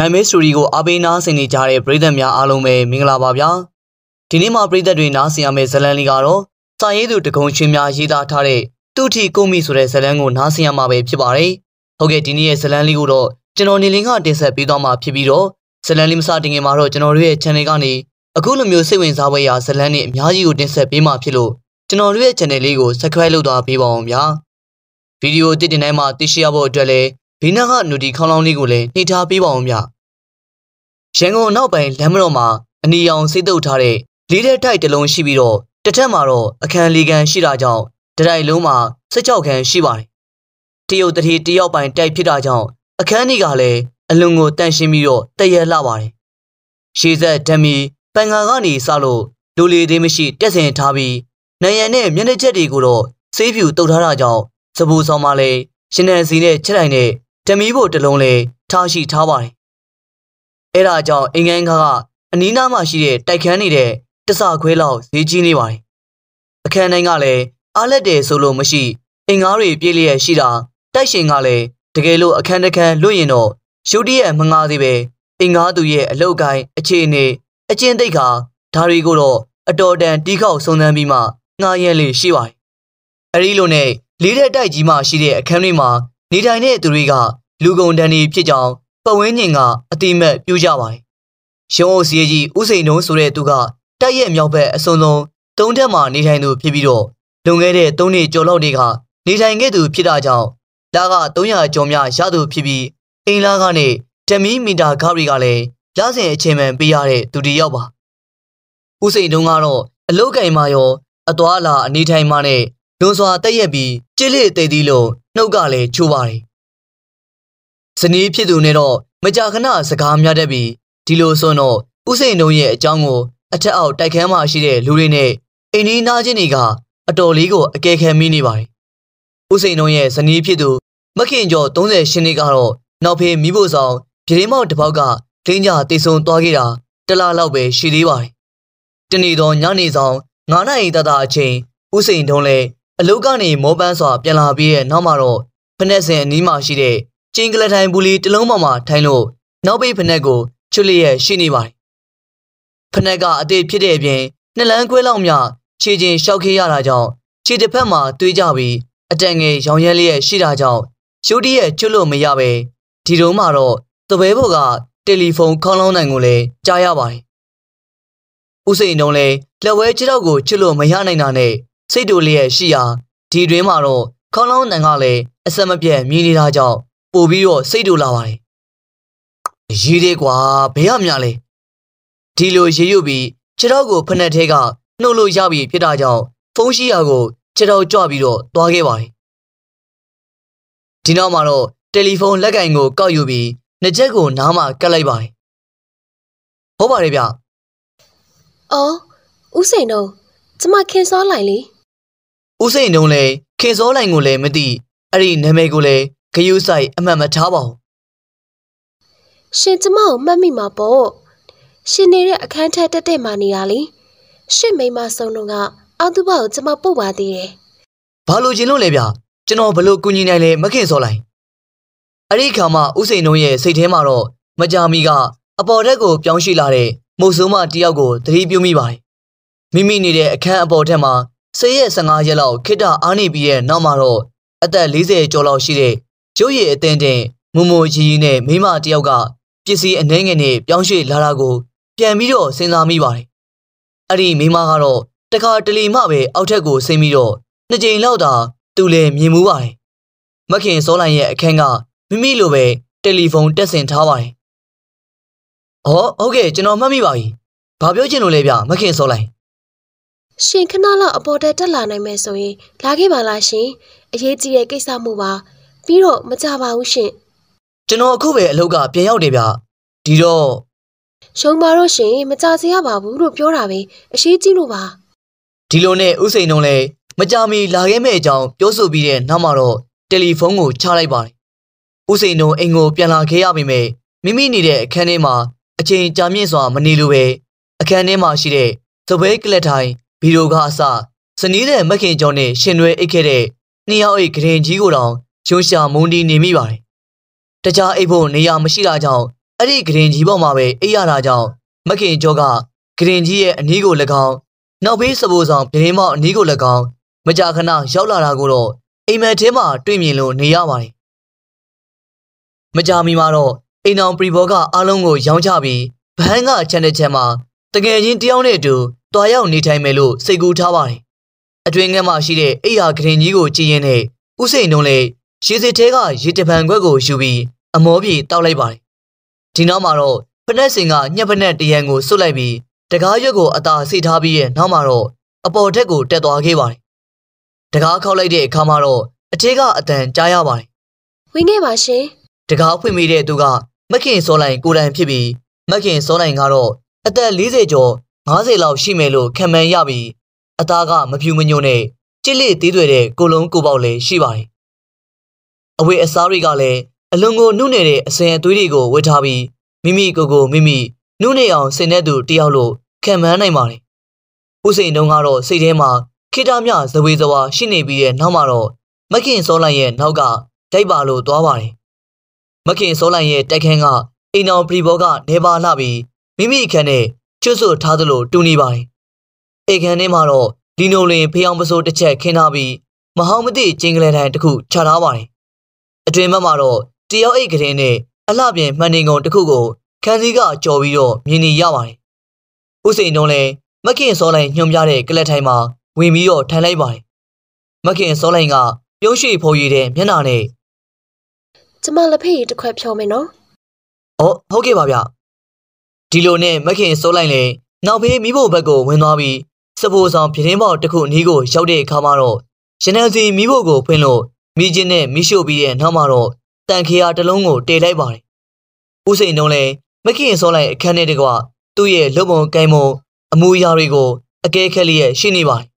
။နိုင်မဲစတူဒီကိုအားပေးနားဆင်နေကြတဲ့ပရိသတ်များအားလုံးပဲမင်္ဂလာပါဗျာ။ဒီနေ့မှာပရိသတ်တွေနားဆင်ရမယ့်ဇလန်လေးကတော့စာရေးသူတကုံချင်းများရေးသားထားတဲ့သူထီကိုမိဆိုတဲ့ဇလန်ကိုနားဆင်ရမှာပဲဖြစ်ပါတယ်။ဟုတ်ကဲ့ဒီနေ့ရဲ့ဇလန်လေးကိုတော့ကျွန်တော်နေလင်းကတင်ဆက်ပေးသွားမှာဖြစ်ပြီးတော့ဇလန်လေးမစတင်ခင်မှာတော့ကျွန်တော်တို့ရဲ့ channel ကနေအခုလိုမျိုးစိတ်ဝင်စားပွဲရာဇလန်နဲ့အများကြီးကိုတင်ဆက်ပေးမှာဖြစ်လို့ကျွန်တော်တို့ရဲ့ channel လေးကို subscribe လုပ်သွားပေးပါအောင်ဗျာ။ဗီဒီယိုတစ်တင်တိုင်းမှာသိရှိရဖို့အတွက်လည်းဘေးနားကနူတီခေါလောင်းလေးကိုလည်းနှိထားပေးပါအောင်ဗျရန်ကုန်နောက်ပိုင်းလမ်းမတော်မှာအနီရောင်စိတ်တုပ်ထားတဲ့လေးတဲ့တိုက်တလုံးရှိပြီးတော့တစ်ထက်မှာတော့အခန်းလေးခန်းရှိတာကြောင့်တရိုက်လုံးမှာ16ခန်းရှိပါတယ်တရုတ်တတိတယောက်ပိုင်တိုက်ဖြစ်တာကြောင့်အခန်းကြီးကလည်းအလွန်ကိုတန့်ရှင်းပြီးတော့တရရလာပါတယ်ရှေးဆက်ဓမီပန်ငါကနေစလို့လူလီသေးမရှိတက်ဆင်ထားပြီးနိုင်ရန်နဲ့မျက်နှာချက်တွေကိုတော့ဆေးဖြူတုပ်ထားတာကြောင့်စပူဆောင်မှလည်းရှင်နယ်စီနဲ့ချက်တိုင်နဲ့ဓမီဖို့တလုံးလဲထားရှိထားပါတယ်။အဲဒါကြောင့်အင်ငန်းကားကအနီးနားမှာရှိတဲ့တိုက်ခန်းနေတဲ့တဆခွဲလောက်ဈေးကြီးနေပါတယ်။အခန်းတိုင်းကလည်းအားလက်တယ်ဆိုလို့မရှိ အင်ငါးတွေပြည့်လျက်ရှိတာတိုက်ရှင်ကလည်းတကယ်လို့အခန်းတစ်ခန်းလွတ်ရင်တော့ရုတ်တရက်မငားသေးပဲအင်ငါးသူရဲ့အလောက်ကိုင်းအခြေအနေအကျဉ်းတိတ်ခါဒါတွေကိုတော့အတော်တန်တီးခေါက်စုံစမ်းပြီးမှငားရဲလေးရှိပါတယ်။အဲဒီလိုနဲ့လေးတဲ့တိုက်ကြီးမှရှိတဲ့အခန်းတွေမှာနေထိုင်တဲ့သူတွေကလူကုန်တန်ဒီဖြစ်ကြောင်းပတ်ဝန်းကျင်ကအတိမတ်ပြုကြပါတယ်။ရုံးအုပ်စီးကြီးဦးစိန်တုံးဆိုတဲ့သူကတိုက်ရဲ့မြောက်ဘက်အစွန်ဆုံးတုံးထက်မှနေထိုင်သူဖြစ်ပြီးတော့လွန်ခဲ့တဲ့၃နှစ်ကျော်လောက်တည်းကနေထိုင်ခဲ့သူဖြစ်တာကြောင့်လက300ကျော်များရသူဖြစ်ပြီးအိမ်လကနဲ့တမီမီတာခါတွေကလည်းရစဉ်အချိန်မှန်ပေးရတဲ့သူတစ်ယောက်ပါ။ဦးစိန်တုံးကတော့အလုတ်ကင်မာရောအသွာလာအနေထိုင်မှနဲ့လွန်စွာတက်ရက်ပြီးကြိလက်တိတ်သီးလို့နှုတ်ကလည်းချိုးပါတယ်ဇနီးဖြစ်သူနဲ့တော့မကြာခဏစကားများတတ်ပြီးဒီလိုဆိုတော့ဥစိန်တို့ရဲ့အကြောင်းကိုအထက်အောက်တိုက်ခန်းမှာရှိတဲ့လူတွေနဲ့အင်းနီးနာချင်းတွေက အတော်လေးကိုအကဲခံမိနေပါတယ်။ဥစိန်တို့ရဲ့ဇနီးဖြစ်သူမခင်ကျော်30ရှင်းနေကတော့နောက်ဖေးမိဖို့ဆောင်ပြတင်းမောက်တစ်ပေါက်ကဒင်းကြတိတ်ဆုံသွားခဲ့တာတလားလောက်ပဲရှိသေးပါတယ်။တနေ့တော့ညနေဆောင်9နာရီတတအချိန်ဥစိန်တို့လည်းအလုတ်ကနေမောပန်းစွာပြန်လာပြီးရဲ့နောက်မှာတော့ဖနက်စင်အနီးမှာရှိတဲ့ကျင်းကလထိုင်ဘူးလီတလုံးပေါ်မှာထိုင်လို့နောက်ပိတ်ဖနက်ကိုချွတ်လျက်ရှိနေပါတယ်။ဖနက်ကအသေးဖြစ်တဲ့အပြင်နှစ်လမ်းခွဲလောက်မြခြေချင်းရှောက်ခေးရတာကြောင့်ခြေတစ်ဖက်မှာတွေးကြပြီးအတန်ငယ်ရောင်ရဲလျက်ရှိတာကြောင့်ရုတ်တရက်ချွတ်လို့မရပဲဒီတုန်းမှာတော့တပွဲဘော်ကတယ်လီဖုန်းခေါင်းလောင်းနိုင်ကိုလည်းကြားရပါတယ်။ဦးစိန်တုံးလည်းလက်ဝဲခြေတော့ကိုချွတ်လို့မရနိုင်တာနဲ့စိတ်တူလျက်ရှိရာဒီတွင်မှာတော့ခေါင်းလောင်းနိုင်ကလည်းအဆက်မပြတ်မြည်နေတာကြောင့်ပို့ပြီးတော့စိတ်တူလာပါတယ်ရေးသေးကွာဘယ်ရမြလဲဒီလိုရေးရုပ်ပြီးခြေထောက်ကိုဖက်နှက်ထဲကနှုတ်လို့ရပြီဖြစ်တာကြောင့်ဖုန်းရှိရာကိုခြေထောက်ကြွပြီးတော့သွားခဲ့ပါတယ်ဒီနောက်မှာတော့တယ်လီဖုန်းလက်ကင်ကိုကောက်ယူပြီးနှစ်ချက်ကိုနားမှာကပ်လိုက်ပါတယ်ဟုတ်ပါတယ်ဗျအော်ဦးစိန်တော့ကျမခင်စောလိုက်လေဦးစိန်တုံးလည်းခင်စောလိုက်ကိုလည်းမသိအဲ့ဒီနာမည်ကိုလည်းခယူးဆိုင်အမှတ်မထားပါဘူးရှင်ကျမကိုမှတ်မိမှာပေါ့ရှင်နေတဲ့အခန်းထက်တက်တက်မှနေတာလေရှင်မိမဆုံတော့ကအောက်သူဘကိုကျမပို့ပါသေးတယ်ဘာလို့ကျင်လို့လဲဗျကျွန်တော်ဘလို့ကူညီနိုင်လဲမခင်စော်လိုက်အဲ့ဒီခါမှဥစိန်တို့ရဲ့စိတ်ထဲမှာတော့မကြမီက အပေါ်တက်ကို ပြောင်းရှိလာတဲ့မုတ်ဆိုးမတယောက်ကိုသတိပြုမိပါတယ်မိမိနေတဲ့အခန်းအပေါ်ထက်မှာ၁၀ရက်၁၅ရက်လောက်ခိတအားနေပြီးတဲ့နောက်မှာတော့အသက်40ကျော်လောက်ရှိတဲ့ရုပ်ရည်အတင်းတင်းမမိုရီရီနဲ့မိမတယောက်ကပစ္စည်းအနှဲငယ်နဲ့ပြောင်းရွှေ့လာတာကိုပြန်ပြီးတော့စဉ်းစားမိပါတယ်။အဲ့ဒီမိမကတော့တခါတလေမှပဲအောက်ထက်ကိုဆင်းပြီးတော့နှစ်ကြိမ်လောက်သာသူလည်းမြင်မှုပါတယ်။မခင်စောလိုင်ရဲ့အခန်းကမိမိလိုပဲတယ်လီဖုန်းတက်ဆင်ထားပါတယ်။ဟောဟုတ်ကဲ့ကျွန်တော်မှတ်မိပါပြီ။ဘာပြောချင်လို့လဲဗျမခင်စောလိုင်။ရှင်ခဏလောက်အပေါ်တက်တက်လာနိုင်မယ်ဆိုရင်လာခဲ့ပါလားရှင်။အရေးကြီးတဲ့ကိစ္စမှုပါ။ပြီးတော့မကြပါဘူးရှင်ကျွန်တော်အခုပဲအလုပ်ကပြန်ရောက်တယ်ဗျဒီတော့ရှုံပါတော့ရှင်မကြစေရပါဘူးလို့ပြောတာပဲအရှိကြီးလို့ပါဒီလိုနဲ့ဥစိန်တို့လည်းမကြမီ လာခဲ့မဲ့အကြောင်းပြောဆိုပြီးတဲ့နောက်မှာတော့တယ်လီဖုန်းကိုချလိုက်ပါတယ်ဥစိန်တို့အိမ်ကိုပြန်လာခဲ့ရပေမဲ့မိမိနေတဲ့အခန်းထဲမှာအချိန်ကြာမြင့်စွာမနေလိုပဲအခန်းထဲမှာရှိတဲ့သဘဲကလက်ထိုင်ဗီရိုကအစစနီးတဲ့မခင်ကျော်နဲ့ရှင်ရွဲအိတ်ခဲ့တဲ့နှစ်ယောက်အိတ်ဂရင်ကြီးကိုတောင်ရွှေရှာမုန်တီနေမိပါတယ်။တခြားအိတ်ဖို့နေရာမရှိတာကြောင့်အဲ့ဒီဂရင်ကြီးပေါ်မှာပဲအိပ်ရတာကြောင့်မခင်ကျော်ကဂရင်ကြီးရဲ့အနီးကို၎င်းနောက်ဘေးစပိုးဆောင်ပြင်းမောက်အနီးကို၎င်းမကြာခဏရောက်လာတာကိုတော့အိမ်မက်ထဲမှာတွေ့မြင်လို့နေရပါတယ်။မကြာမီမှာတော့အိမ်အောင်ပရီဘောကအားလုံးကိုရောင်းချပြီးဘန်းကချန်တဲ့ချန်မှာတကယ်ချင်းတယောက်နဲ့အတူတွားရောက်နေထိုင်မယ်လို့စိတ်ကူးထားပါတယ်။အတွင်ငယ်မှာရှိတဲ့အိယာဂရင်ကြီးကိုကြည်ရင်နဲ့ဥစိန်တို့လည်းရေစစ်သေးကရေတပံခွက်ကိုယူပြီးအမောပြေတောက်လိုက်ပါတယ်။ဒီနောက်မှာတော့ဖနက်စင်ကညက်ဖနက်တရံကိုဆွတ်လိုက်ပြီးတကားရွက်ကိုအသာဆိတ်ထားပြီးရဲ့နောက်မှာတော့အပေါ်ထက်ကိုတက်သွားခဲ့ပါတယ်။တကားခောက်လိုက်တဲ့အခါမှာတော့အသေးကအတန်ကြားရပါတယ်။ဝင်ခဲ့ပါရှင်။တကားဖွင့်မိတဲ့သူက မခင်စောလိုက်ကိုတိုင်ဖြစ်ပြီးမခင်စောလိုက်ကတော့အသက်40ကျော်50လောက်ရှိမယ်လို့ခံမှန်းရပြီးအသားကမပြူမညွန့်နဲ့ကြစ်လက်သေးတွေတဲ့ကိုလုံးကိုပေါက်လည်းရှိပါတယ်အဝတ်အစားတွေကလည်းအလွန်ကိုနှုတ်နေတဲ့အစဉ်အသွေးတွေကိုဝတ်ထားပြီးမိမိကိုယ်ကိုမိမိနှုတ်နေအောင်ဆင်တဲ့သူတယောက်လို့ခံမှန်းနိုင်ပါတယ်။ဦးစိန်တုံးကတော့စိတ်ထဲမှာခေတ္တမြဇဝေဇဝါရှိနေပြီးတဲ့နောက်မှာတော့မခင်စောလိုက်ရဲ့နောက်ကဒိုက်ပါလို့သွားပါတယ်။မခင်စောလိုက်ရဲ့တိုက်ခန်းကအိမ်တော်ပရိဘောကနေပါလှပြီးမိမိခန်းနဲ့ချွတ်ဆို့ထားသလိုတူနေပါတယ်။အိမ်ခန်းထဲမှာတော့ဒီနိုလင်ဖျောင်းပစိုးတစ်ချက်ခင်းထားပြီးမဟောင်းမသိကျင်းကလေးတိုင်းတစ်ခုခြာထားပါတယ်အတွင်ဘက်မှာတော့တရုတ်အိတ်ကလေးနဲ့အလှပြင်မှန်နေကုန်တစ်ခုကိုခန်းစည်းကကြော်ပြီးတော့မြင်နေရပါတယ်။ဥစိန်တုံးလည်းမခင်စောလိုင်ညွှန်ပြတဲ့ကလတ်ထိုင်မှာဝင်ပြီးတော့ထိုင်လိုက်ပါတယ်။မခင်စောလိုင်ကပြုံးရွှေဖော်ရည်တဲ့မျက်နှာနဲ့ကျမလက်ဖေးတစ်ခွက်ဖြောမယ်နော်။အော်ဟုတ်ကဲ့ပါဗျ။ဒီလိုနဲ့မခင်စောလိုင်လည်းနောက်ဖေးမိဖို့ဘက်ကိုဝင်သွားပြီးစပိုးဆောင်ပြတင်းပေါက်တစ်ခုအနီးကိုရောက်တဲ့အခါမှာတော့ရှင်နန်စီမိဖို့ကိုဖွင့်လို့မိချင်းနဲ့မိရှို့ပြီးတဲ့နောက်မှာတော့တန်ခေယာတလုံးကိုတေလိုက်ပါတယ်။ဦးစိန်တုံးလည်းမခင်စောလိုက်အခန်းထဲတကွသူ့ရဲ့လုံပုံကိုင်းမုံအမူအရာတွေကိုအကဲခက်လျက်ရှိနေပါတယ်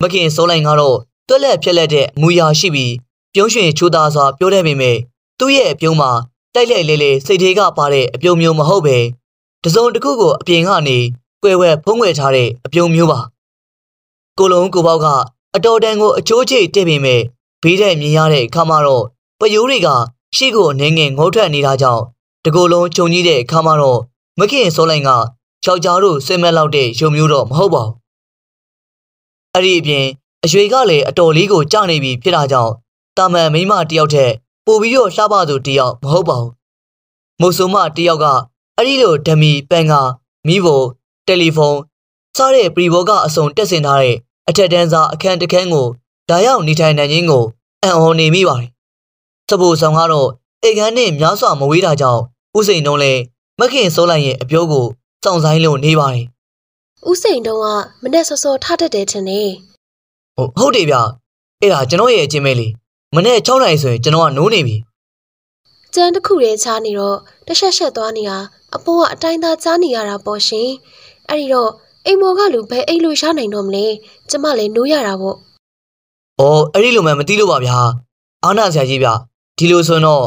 ။မခင်စောလိုက်ကတော့တွက်လက်ဖြက်လက်တဲ့အမူအရာရှိပြီးပြုံးရွှင်ချိုးသားစွာပြောတဲ့ပေမဲ့သူ့ရဲ့အပြုံးမှာတိုက်လိုက်လေလေစိတ်သေးကပါတဲ့အပြုံးမျိုးမဟုတ်ပဲတစုံတစ်ခုကိုအပြင်ကနေကွယ်ဝဲဖုံးွယ်ထားတဲ့အပြုံးမျိုးပါ။ကိုလုံးကိုပေါက်ကအတော်တန်ကိုအချိုးချိတ်တက်ပေမဲ့ဘေးတဲ့မြင်ရတဲ့အခါမှာတော့ပယိုးတွေကရှေ့ကိုအနေငယ်ငုတ်ထွက်နေတာကြောင့်တကိုယ်လုံးခြုံကြီးတဲ့အခါမှာတော့မခင်စောလိုင်ကယောက်ျားတို့ဆင်မဲ့လောက်တဲ့ရုံမျိုးတော့မဟုတ်ပါဘူး။အဲ့ဒီအပြင်အရွေကလည်းအတော်လေးကိုကြနေပြီဖြစ်တာကြောင့်တာမန်မိမတယောက်ထက်ပိုပြီးတော့လှပသူတယောက်မဟုတ်ပါဘူး။မုတ်ဆိုမတယောက်ကအဲ့ဒီလိုဓမီပန်ကမိဖို့တယ်လီဖုန်းစားတဲ့ပရီဘောကအစုံတက်ဆင်ထားတဲ့အထက်တန်းစားအခန်းတစ်ခန်းကိုလာရောက်နေထိုင်နိုင်ခြင်းကိုအံ့ဩနေမိပါတယ်။စပိုဆောင်ကတော့အိမ်ခန်းနဲ့များစွာမဝေးတာကြောင့်ဥစိန်တုံးလည်းမခင်စိုးလိုက်ရဲ့အပြောကိုစောင့်ဆိုင်လို့နေပါတယ်။ဥစိန်တုံးကမနဲ့စောစောထတတ်တယ်ထင်တယ်။ဟုတ်ဟုတ်တယ်ဗျ။အဲ့ဒါကျွန်တော်ရဲ့အချင်းပဲလေ။မနဲ့6နိုင်ဆိုရင်ကျွန်တော်ကနိုးနေပြီ။ကြမ်းတစ်ခုတည်းချားနေတော့တရှက်ရှက်သွားနေတာအပေါ်ကအတိုင်းသာချားနေရတာပေါ့ရှင်။အဲ့ဒီတော့အိမ်မော်ကလူဘယ်အိတ်လို့ရနိုင်တော့မလဲ။ကျမလည်းနိုးရတာပေါ့။။အော်အဲ့ဒီလိုမှမသိလို့ပါဗျာ။အာနာဆရာကြီးဗျ။ဒီလိုဆိုတော့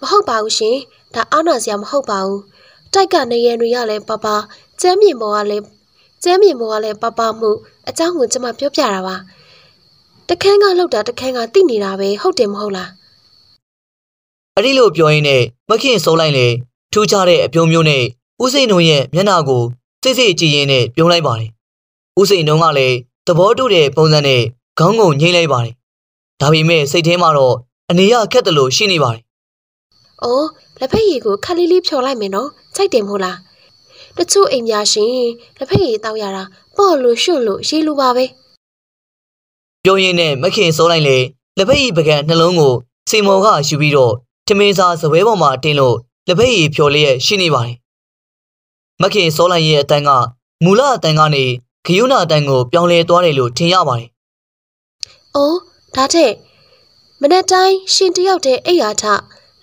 မဟုတ်ပါဘူးရှင်။ဒါအာနာဆရာမဟုတ်ပါဘူး။တိုက်ကနေရန်တွေကလည်းပပကျမ်းမြေပေါ်ကလည်းကျမ်းမြေပေါ်ကလည်းပပမှုအเจ้าကိုကျွန်မပြောပြတာပါ။တခန်းကလောက်တာတခန်းကတိနေတာပဲဟုတ်တယ်မဟုတ်လား။အဲ့ဒီလိုပြောရင်းနဲ့မခင်ဆုံးလိုက်လေထူးခြားတဲ့အပြုံးမျိုးနဲ့ဦးစိန်တို့ရဲ့မျက်နှာကိုစိတ်စိတ်ကြည့်ရင်းနဲ့ပြုံးလိုက်ပါတယ်။ဦးစိန်တို့ကလည်းသဘောတူတဲ့ပုံစံနဲ့ခေါင်းကုံငိမ့်လိုက်ပါတယ်။ဒါပေမဲ့စိတ်ထဲမှာတော့အနေရခက်တယ်လို့ရှိနေပါတယ်။အိုးလက်ဖက်ရည်ကိုခက်လေးလေးဖြော်လိုက်မယ်နော်။စိုက်တယ်မို့လား။တချို့အိမ်များရှင်လက်ဖက်ရည်တောက်ရတာပေါ့လို့ရွှွလို့ရေးလိုပါပဲ။ပြောရင်းနဲ့မခင်စိုးလိုက်လေလက်ဖက်ရည်ပကံနှလုံးကိုစေမော်ကယူပြီးတော့ထမင်းစာစပွဲပေါ်မှာတင်လို့လက်ဖက်ရည်ဖြော်လျက်ရှိနေပါတယ်။မခင်စိုးလိုက်ရဲ့အတန်းကမူလအတန်းကနေဂယုဏအတန်းကိုပြောင်းလဲသွားတယ်လို့ထင်ရပါတယ်။အိုးဒါတဲ့မနေ့တိုင်းရှင်တယောက်တည်းအိပ်ရာထ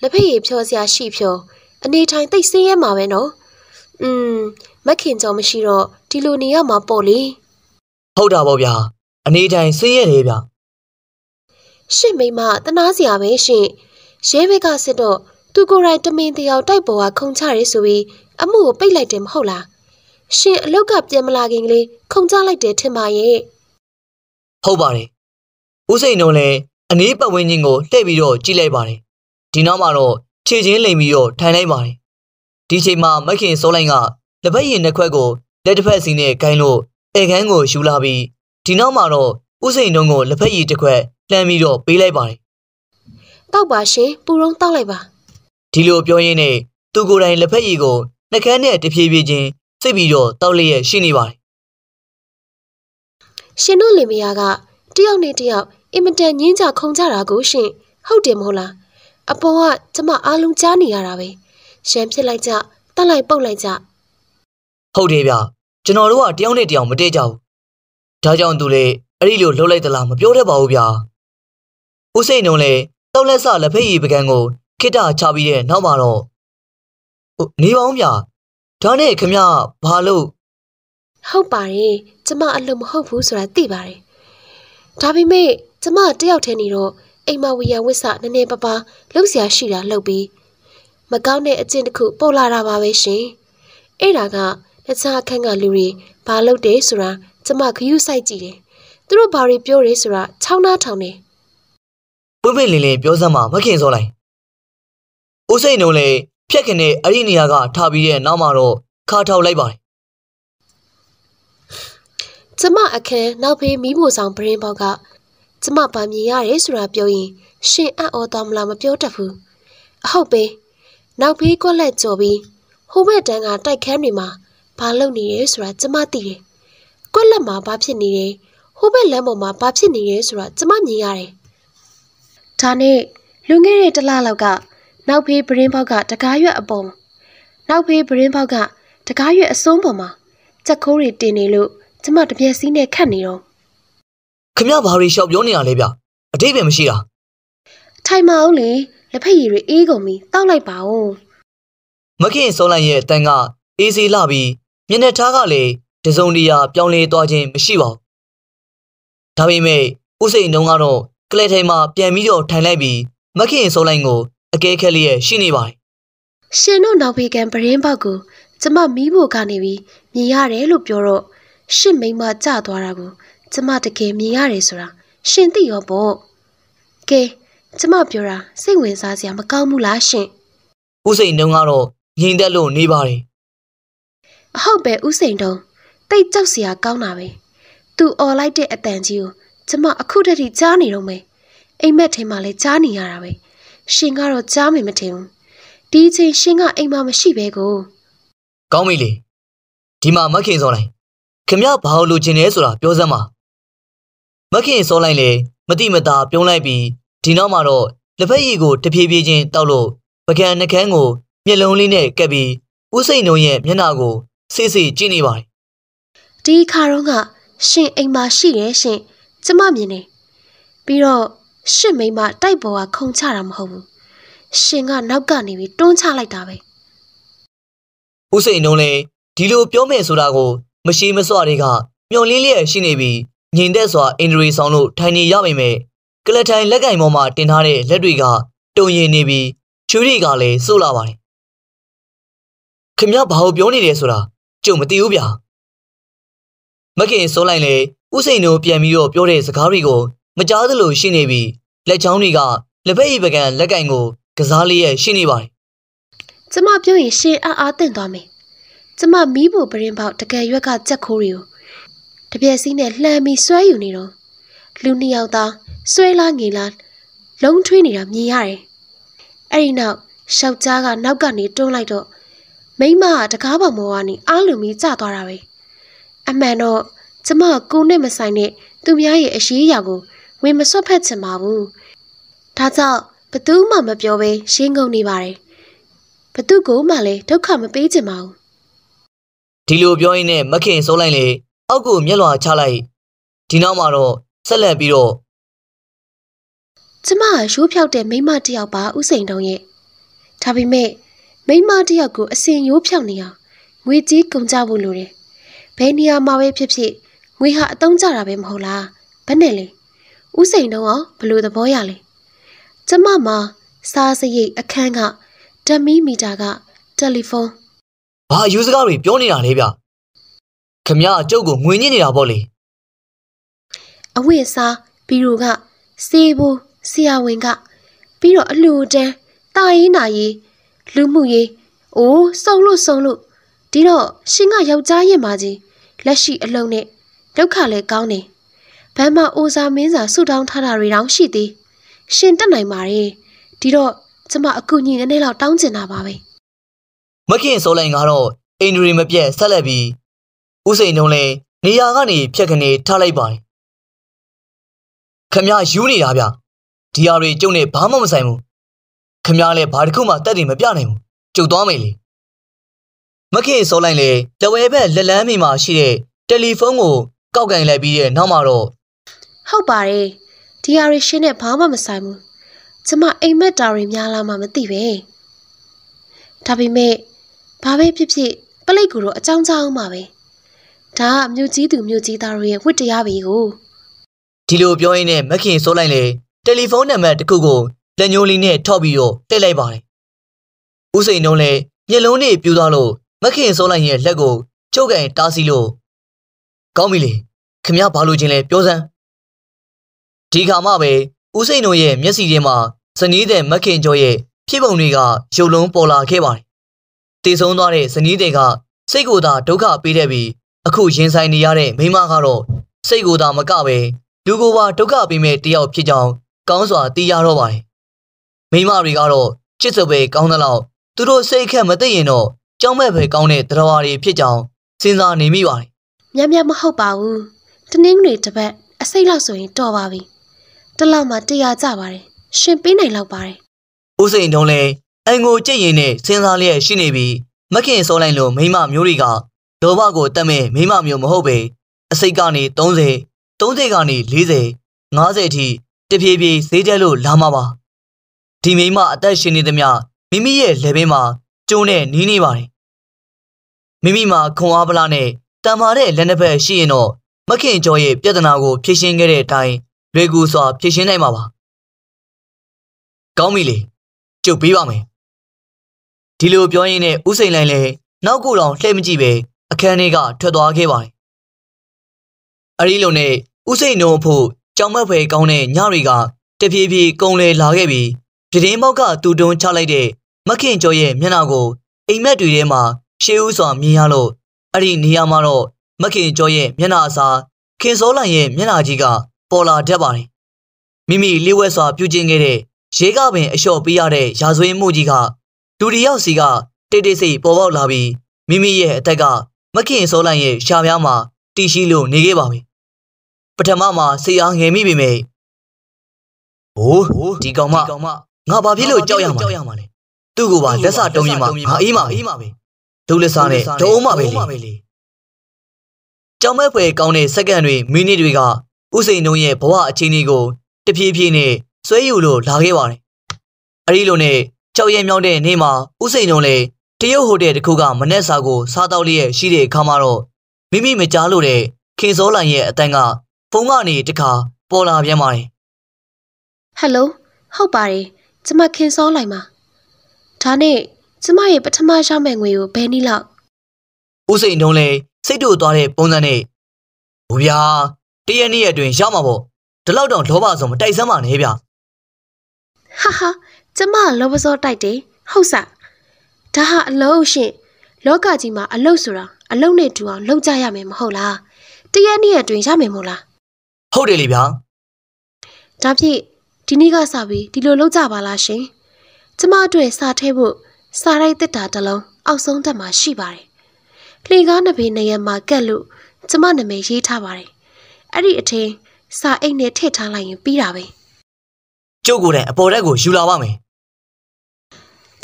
လက်ဖက်ရည်ဖြောစရာရှိဖြောအနေထိုင်သိဆင်းရဲမှာပဲနော်။อืมမခင်ကြောင့်မရှိတော့ဒီလိုနေရမှာပေါ့လေ။ဟုတ်တာပေါ့ဗျာ။အနေထိုင်ဆင်းရဲတယ်ဗျာ။ရှင့်မိမတနာစရာပဲရှင့်။ရဲဘက်ကစစ်တော့သူကိုယ်တိုင်တမင်တယောက်တိုက်ပေါ်ကခုံချရဲဆိုပြီးအမှုကိုပိတ်လိုက်တယ်မဟုတ်လားရှင်အလုတ်ကပြန်မလာခင်ကလေးခုံချလိုက်တယ်ထင်ပါရဲ့ဟုတ်ပါတယ်ဦးစိန်တို့လည်းအနည်းပတ်ဝန်းကျင်ကိုလှည့်ပြီးတော့ကြည့်လိုက်ပါတယ်ဒီနောက်မှာတော့ခြေချင်းလိမ်ပြီးတော့ထိုင်လိုက်ပါတယ်ဒီချိန်မှာမခင်စိုးလိုက်ကလက်ပတ်ရည်နှစ်ခွက်ကိုလက်တစ်ဖက်စီနဲ့ဂိုင်းလို့အဲကန်းကိုယူလာပြီးဒီနောက်မှာတော့ဦးစိန်တို့ကိုလက်ဖက်ရည်တစ်ခွက်လှမ်းပြီးတော့ပေးလိုက်ပါတယ်တောက်ပါရှင်ပူရုံတောက်လိုက်ပါဒီလိုပြောရင်းနဲ့သူကိုယ်တိုင်လက်ဖက်ရည်ကိုနှကန်းနဲ့တဖြည်းဖြည်းချင်းစိတ်ပြီးတော့တောက်လျက်ရှိနေပါတယ်ရှင်တို့လင်မယားကတယောက်နဲ့တယောက်အင်မတန်ညင်းကြခုံကြတာကိုရှင်ဟုတ်တယ်မဟုတ်လားအပေါ်ကကျမအားလုံးကြားနေရတာပဲရန်ဖြစ်လိုက်ကြတက်လိုက်ပုတ်လိုက်ကြဟုတ်တယ်ဗျကျွန်တော်တို့ကတယောက်နဲ့တယောက်မတည့်ကြဘူးဒါကြောင့်သူလေအဲ့ဒီလိုလှုပ်လိုက်သလားမပြောတတ်ပါဘူးဗျာဦးစိန်နှုံလေတောက်လက်ဆလက်ဖက်ရည်ပကံကိုခိတချပြီးတဲ့နောက်မှာတော့နေပါဦးဗျာဒါနဲ့ခမဘာလို့ဟုတ်ပါတယ်ကျမအလိုမဟုတ်ဘူးဆိုတာသိပါတယ်ဒါပေမဲ့ကျမတယောက်တည်းနေတော့အိမ်မဝီယံဝစ်စနည်းနည်းပါးပါးလှုပ်ရှားရှိတာလှုပ်ပြီးမကောင်းတဲ့အကျင့်တစ်ခုပေါ်လာတာပါပဲရှင်။အဲ့ဒါကတခြားအခန်းကလူတွေဘာလုပ်တယ်ဆိုတာကျမခရူးစိုက်ကြည့်တယ်။သူတို့ဘာတွေပြောတယ်ဆိုတာချောင်းနှားထောင်တယ်။ပွင့်ပွင့်လင်းလင်းပြောစမ်းမမခင်စောလိုက်။ဦးစိန်တို့လည်းဖြက်ခင်တဲ့အဲ့ဒီနေရာက ထားပြီးရဲ့နောက်မှာတော့ခါထောက်လိုက်ပါတယ်။ကျမအခန်းနောက်ဖေးမီးမိုဆောင်ပရင်ပေါက်ကကျမဗာမြင်ရတယ်ဆိုတာပြောရင်ရှင်အံ့ဩသွားမလားမပြောတတ်ဘူးအဟုတ်ပဲနောက်ဘေးကွက်လက်ကြော်ပြီးဟိုဘက်တန်းကတိုက်ခန်းတွေမှာဘာလုပ်နေရဲဆိုတာကျမသိတယ်ကွက်လက်မှာဘာဖြစ်နေတယ်ဟိုဘက်လမ်းပေါ်မှာဘာဖြစ်နေရဲဆိုတာကျမမြင်ရတယ်ဒါနဲ့လွန်ခဲ့တဲ့တစ်လလောက်ကနောက်ဖေးပရင်းပေါက်ကတကားရွက်အပေါ်နောက်ဖေးပရင်းပေါက်ကတကားရွက်အစွန်းပေါ်မှာချက်ခိုးတွေတင်နေလို့ကျမတပြက်စီးနဲ့ခတ်နေတော့ခမရဘာတွေရှောက်ပြောနေရလဲဗျအတိတ်ပဲမရှိတာထိုင်မအောင်လေလက်ဖက်ရည်တွေအေးကုန်ပြီတောက်လိုက်ပါဦးမခင်စောလိုက်ရဲ့အတန်းကအေးစေးလာပြီးမျက်နှာထားကလည်းတစုံတရာပြောင်းလဲသွားခြင်းမရှိပါဘူးဒါပေမဲ့ဥစိန်တုံးကတော့ကလဲထိုင်မှာပြန်ပြီးတော့ထိုင်လိုက်ပြီးမခင်စောလိုက်ကိုအကဲခက်လျက်ရှိနေပါတယ်ရှင်တို့နောက်ဖေကန်ပရင်းပေါက်ကိုကျမမီးဖို့ကနေပြီးမြင်ရတယ်လို့ပြောတော့ရှစ်မိန်းမကြသွားတာကိုကျမတကယ်မြင်ရတယ်ဆိုတာရှင်သိရောပေါ့ကဲကျမပြောတာစိတ်ဝင်စားစရာမကောင်းဘူးလားရှင်ဥစိန်တုံးကတော့ငြိမ်သက်လို့နေပါတယ်အဟုတ်ပဲဥစိန်တုံးတိတ်ကြောက်စရာကောင်းတာပဲသူအော်လိုက်တဲ့အတန်ကြီးကိုကျမအခုတည်းကြားနေတော့မယ်အိမ်မက်ထဲမှာလည်းကြားနေရတာပဲရှင်ကတော့ကြားမယ်မထင်ဘူးဒီချိန်ရှင်ကအိမ်မှာမရှိပဲကိုကောင်းပြီလေဒီမှာမခင်စော်လိုက်ခင်ဗျဘာလို့လိုချင်လဲဆိုတာပြောစမ်းပါမခင်စောလိုက်လေမတိမတာပြုံးလိုက်ပြီးဒီနောက်မှာတော့လက်ဖက်ရည်ကိုတဖြည်းဖြည်းချင်းတောက်လို့ပကံနှကန်းကိုမျက်လုံးလေးနဲ့ကပ်ပြီးဦးစိန်တို့ရဲ့မျက်နှာကိုစိစိကြည့်နေပါတယ်ဒီခါတော့ကရှင်အိမ်မှာရှိတယ်ရှင်ကျမမြင်တယ်ပြီးတော့ရှင်မိမတိုက်ပေါ်ကခုံချတာမဟုတ်ဘူးရှင်ကနောက်ကနေပြီးတွန်းချလိုက်တာပဲဦးစိန်တို့လည်းဒီလိုပြောမယ်ဆိုတာကိုမရှိမစွာတွေကမျောလင်းလျက်ရှိနေပြီးငြိမ်သက်စွာအင်ဒရီဆောင်လို့ထိုင်နေရပေမဲ့ကလထိုင်လက်ကင်ပေါ်မှာတင်ထားတဲ့လက်တွေကတုံရင်နေပြီးချူရီကလည်းစိုးလာပါတယ်။ခင်ဗျဘာလို့ပြောနေတယ်ဆိုတာကျုံမသိဘူးဗျာ။မခင်စိုးလိုက်လေဥစိန်တို့ပြန်ပြီးတော့ပြောတဲ့စကားတွေကိုမကြားသလိုရှိနေပြီးလက်ချောင်းတွေကလက်ဖက်ရည်ပကံလက်ကင်ကိုကစားလေးရဲ့ရှိနေပါတယ်။ကျမပြောရင်ရှင်အားအားတင့်သွားမယ်။ကျမမီးဖို့ပရင်ပေါက်တကယ်ရွက်ကကြက်ခိုးတွေကိုတပြက်စီးနဲ့လှမ်းပြီးဆွဲယူနေတော့လူနှစ်ယောက်သားဆွဲလားငေလားလုံးထွေးနေတာမြင်ရတယ်။အဲ့ဒီနောက်ရှောက်ကြားကနောက်ကနေတွန်းလိုက်တော့မိမကတကားပေါ်မောကနေအားလုံးပြီးကျသွားတာပဲ။အမှန်တော့ကျမကိုနဲ့မဆိုင်တဲ့သူများရဲ့အရေးအရာကိုဝင်မဆွတ်ဖက်ချင်ပါဘူး။ဒါကြောင့်ဘသူမှမပြောဘဲရှင်းငုံနေပါတယ်။ဘသူကိုမှလည်းဒုက္ခမပေးချင်ပါဘူး။ဒီလိုပြောရင်းနဲ့မခင်စိုးလိုက်လေအောက်ကိုမျက်လွှာချလိုက်ဒီနောက်မှာတော့ဆက်လက်ပြီးတော့ကျမရိုးဖြောက်တဲ့မိမတယောက်ပါဥစိန်တုံးရဲ့ဒါပေမဲ့မိမတယောက်ကိုအစင်ရိုးဖြောက်နေအောင်ငွေကြီးကုန်ကြဖို့လိုတယ်ဘယ်နေရာမှာပဲဖြစ်ဖြစ်ငွေဟာအသုံးကျတာပဲမဟုတ်လားဘယ်နဲ့လဲဥစိန်တုံးအောင်ဘလို့သဘောရလဲကျမမှာစားစရိတ်အခန်းကဓမီမီတာကတယ်လီဖုန်းဘာယူစကားတွေပြောနေတာလဲဗျခမရအကျုပ်ကိုငွေညစ်နေတာပေါ့လေအဝတ်အစားပြီးတော့ကစေဘူဆရာဝန်ကပြီးတော့အလှူတန်းတာရင်နာရေးလူမှုရေးအိုးစုံလို့စုံလို့ဒီတော့ရှင်ကယောက်ျားရင်ပါကြီးလက်ရှိအလုံးနဲ့ဒုက္ခလည်းကောင်းတယ်ဘမ်းမအိုစာမင်းစာဆူတောင်းထားတာတွေတောင်ရှိသေးရှင်တက်နိုင်ပါတယ်ဒီတော့ကျမအကူညီနည်းနည်းတော့တောင်းကျင်တာပါပဲမခင်စောလိုင်ကတော့အင်ဒရီမပြတ်ဆက်လက်ပြီးဦးစိန်နှုံးလည်းနေရာကနေဖြက်ခနေထားလိုက်ပါတယ်ခမရယူနေတာဗျဒီဟာတွေကျုပ်နဲ့ဘာမှမဆိုင်ဘူးခမရလည်းဘာတစ်ခုမှတတ်တယ်မပြနိုင်ဘူးကျုပ်သွားမယ်လေမခင်စောလိုက်လေတဝဲဘက်လက်လန်းမီမှာရှိတဲ့တယ်လီဖုန်းကို ကောက်ကင်လိုက်ပြီးတဲ့နောက်မှာတော့ဟုတ်ပါတယ်ဒီဟာတွေရှင်းနဲ့ဘာမှမဆိုင်ဘူးကျမအိမ်မက်တာတွေများလာမှမသိပဲဒါပေမဲ့ဘာပဲဖြစ်ဖြစ်ပလိတ်ကိုတော့အကြောင်းကြားအောင်ပါပဲ။ဒါကမြို့ကြီးသူမြို့ကြီးသားတို့ရဲ့ဝတ္တရားပဲကိုဒီလိုပြောရင်းနဲ့မခင်စိုးလိုက်လေတယ်လီဖုန်းနံပါတ်တစ်ခုကိုလက်ညှိုးလေးနဲ့ထောက်ပြီးတော့တက်လိုက်ပါတယ်ဦးစိန်တုံးလည်းမျက်လုံးနဲ့ပြူသွားလို့မခင်စိုးလိုက်ရဲ့လက်ကို ချုပ်ကန်တားစီလို့ကောင်းပြီလေခမရဘာလို့ချင်းလဲပြောစမ်းဒီခါမှပဲဦးစိန်တို့ရဲ့မျက်စီထဲမှာဇနီးတဲ့မခင်ကျော်ရဲ့ဖြစ်ပုံတွေကရုပ်လုံးပေါ်လာခဲ့ပါတယ်တည်ဆုံးသွားတဲ့ဇနီးတဲ့ကစိတ်ကိုယ်သာဒုက္ခပေးတဲ့ပြီးအခုရင်ဆိုင်နေရတဲ့မိမကတော့စိတ်ကိုယ်သာမကပဲလူကိုပါဒုက္ခပေးမဲ့တယောက်ဖြစ်ကြောင်းကောင်းစွာသိရတော့ပါတယ်မိမတွေကတော့ချစ်စပယ်ကောင်းသလောက်သူတို့စိတ်ခက်မသိရင်တော့ကြောက်မဲ့ပဲကောင်းတဲ့တရားတွေဖြစ်ကြောင်းစဉ်းစားနေမိပါတယ်မြတ်မြတ်မဟုတ်ပါဘူးတနင်္ဂနွေတစ်ပတ်အစိတ်လောက်ဆိုရင်တော်ပါပြီတစ်လောက်မှတရားကြပါတယ်ရှင်ပေးနိုင်လောက်ပါတယ်ဥစိန်တုံးလဲအင်ကိုကြည့်ရင်နဲ့စဉ်းစားလျက်ရှိနေပြီးမခင်စောလိုက်လို့မိမမျိုးတွေကလောဘကိုတတ်မဲ့မိမမျိုးမဟုတ်ပဲအစိတ်ကနေ30 30ကနေ40 50အထိတဖြည်းဖြည်းဈေးတက်လို့လာမှာပါဒီမိမအသက်ရှင်နေသမျှမိမိရဲ့လက်ဘင်းမှာကျုံနဲ့နီးနေပါတယ်မိမိမှာခွန်အားပလာနဲ့တန်မာတဲ့လက်နှစ်ဖက်ရှိရင်တော့မခင်ကျော်ရဲ့ပြဿနာကို ဖြေရှင်းခဲ့တဲ့အတိုင်းလွယ်ကူစွာဖြေရှင်းနိုင်မှာပါကောင်းပြီလေကျုပ်ပြီးပါမယ်ဒီလိုပြောရင်းနဲ့ဥစိန်လိုင်းလည်းနောက်ကိုယ်တော်လှည့်မကြည့်ပဲအခန်းလေးကထွက်သွားခဲ့ပါတယ်။အဲဒီလိုနဲ့ဥစိန်တို့အဖို့ကြောင်မက်ဖွယ်ကောင်းတဲ့ညတွေကတပြေးပြေးကုံလေလာခဲ့ပြီးပြတင်းမောက်ကတူတွန်းချလိုက်တဲ့မခင်ကျော်ရဲ့မျက်နှာကိုအိမ်မက်တွေထဲမှာရှေးဦးစွာမြင်ရလို့အဲ့ဒီနေရာမှာတော့မခင်ကျော်ရဲ့မျက်နှာအစားခင်စောလိုင်ရဲ့မျက်နှာကြီးကပေါ်လာတတ်ပါတယ်မိမိလေးဝက်စွာပြုကျင်းခဲ့တဲ့ရေကပင်အလျှော့ပေးရတဲ့ရာဇဝင်းမှုကြီးကဒုတိယစီကတိတ်တိတ်ဆိတ်ပေါ်ပေါက်လာပြီးမိမိရဲ့အသက်ကမခင်စောလိုက်ရဲ့ရှာများမှာတည်ရှိလို့နေခဲ့ပါပြီပထမမှာစိတ်အားငယ်မိပေမဲ့ဟိုးဒီကောင်မငါဘာဖြစ်လို့ကြောက်ရမှာလဲသူ့ကိုပါလက်စတုံးပြီးမှငါအေးမှာပဲဒုလက်စနဲ့ဒုံးမှာပဲလေကြောင်မဲ့ဖွယ်ကောင်းတဲ့စက္ကန့်တွေမိနစ်တွေကဥစိန်တို့ရဲ့ဘဝအခြေအနေကိုတဖြည်းဖြည်းနဲ့ဆွဲယူလို့လာခဲ့ပါတယ်အဲဒီလိုနဲ့ကြောက်ရဲမြောက်တဲ့နေ့မှာဥစိန်တို့လည်းတရုတ်ဟိုတယ်တစ်ခုကမနက်စာကို စားတောက်လျက်ရှိတဲ့အခါမှာတော့မိမိမကြားလို့တဲ့ခင်စောလိုင်ရဲ့အတန်းကဖုန်းကနေတခါပေါ်လာပြန်ပါတယ်ဟယ်လိုဟုတ်ပါတယ်ကျမခင်စောလိုင်ပါဒါနဲ့ကျမရဲ့ပထမရမယ့်ငွေကိုဘယ်နည်းလောက်ဦးစိန်တုံးလဲစိတ်တို့သွားတဲ့ပုံစံနဲ့ဘိုးဗျာတရက်နေ့ရက်တွင်ရမှာပေါ့ဒီလောက်တောင်လောဘဆိုမတိုက်စမ်းပါနဲ့ဗျဟာဟာကျမလောဘစောတိုက်တယ်ဟုတ်စားဒါဟာအလုံးရှင်လောကကြီးမှာအလုံးဆိုတာအလုံးနဲ့တူအောင်လုပ်ကြရမယ်မဟုတ်လားတရက်နှစ်ရက်တွင်ရမယ်မို့လားဟုတ်တယ်လေဗျာဒါဖြင့်ဒီနေ့ကစပြီးဒီလိုလုပ်ကြပါလားရှင်ကျမတို့စာထဲဖို့စာရိုက်တက်တာတစ်လုံးအောက်ဆုံးတက်မှာရှိပါတယ်လှေကားနှစ်ပေနှစ်ရက်မှာကက်လို့ကျမနာမည်ရေးထားပါတယ်အဲ့ဒီအထင်းစာအိတ်နဲ့ထည့်ထားလိုက်ရင်ပြီးတာပဲကျုပ်ကိုယ်တိုင်အပေါ်တက်ကိုယူလာပါမယ်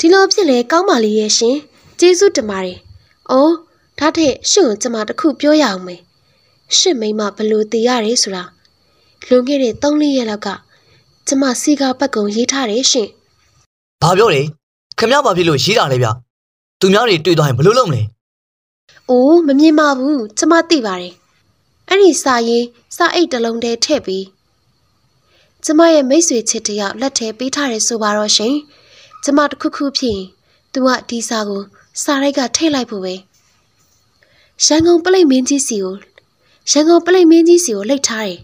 ဒီလိုဖြစ်လဲကောင်းပါလေရဲ့ရှင်ကျေးဇူးတင်ပါတယ်အော်ဒါထက်ရှင်ကိုကျွန်မတခုပြောရအောင်မယ်ရှင်မိမဘလို့တည်ရတယ်ဆိုတာလွန်ခဲ့တဲ့3-4ရက်လောက်ကကျွန်မစီကာပတ်ကုံရေးထားတယ်ရှင်ဘာပြောလဲခင်ဗျားဘာဖြစ်လို့ရေးတာလဲဗျသူများတွေတွေ့သွားရင်ဘလို့လုပ်မလဲအိုးမမြင်ပါဘူးကျွန်မသိပါတယ်အဲ့ဒီစာရေးစာအိတ်တစ်လုံးတည်းထည့်ပြီးကျမရဲ့မိတ်ဆွေချစ်တယောက်လက်ထဲပေးထားတယ်ဆိုပါတော့ရှင်။ကျမတခုခုဖြစ်ရင်သူကဒီစာကို စာရိုက်ကထိတ်လိုက်ဖို့ပဲရန်ကုန်ပလိတ်မင်းကြီးစီကိုရန်ကုန်ပလိတ်မင်းကြီးစီကိုလှိတ်ထားတယ်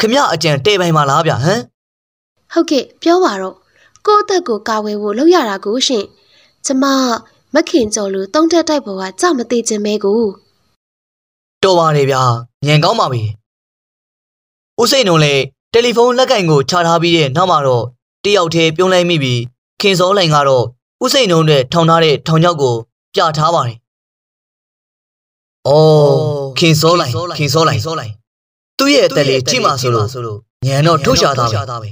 ခမအကြံတဲ့ပိုင်ပါလားဗျဟမ်ဟုတ်ကဲ့ပြောပါတော့ကိုယ့်အသက်ကိုကာဝယ်ဖို့လုပ်ရတာကိုရှင်ကျမ မခင်ကျော်လူတုံးတက်တိုက်ပေါ်ကကြမသေးခြင်းပဲကိုတော်ပါလေဗျာညံကောင်းပါပြီဦးစိန်တို့လည်းတယ်လီဖုန်းလက်ကင်ကိုချထားပြီးတဲ့နောက်မှာတော့တယောက်တည်းပြုံးလိုက်မိပြီးခင်စောလိုင်ကတော့ဥစိန်နှုံးနဲ့ထောင်ထားတဲ့ထောင်ချောက်ကိုပြထားပါတယ်။အော်ခင်စောလိုင်ခင်စောလိုင်သူ့ရဲ့အသက်လေးကြည့်မှဆိုလို့ညံတော့ထုတ်ရှာသားပဲ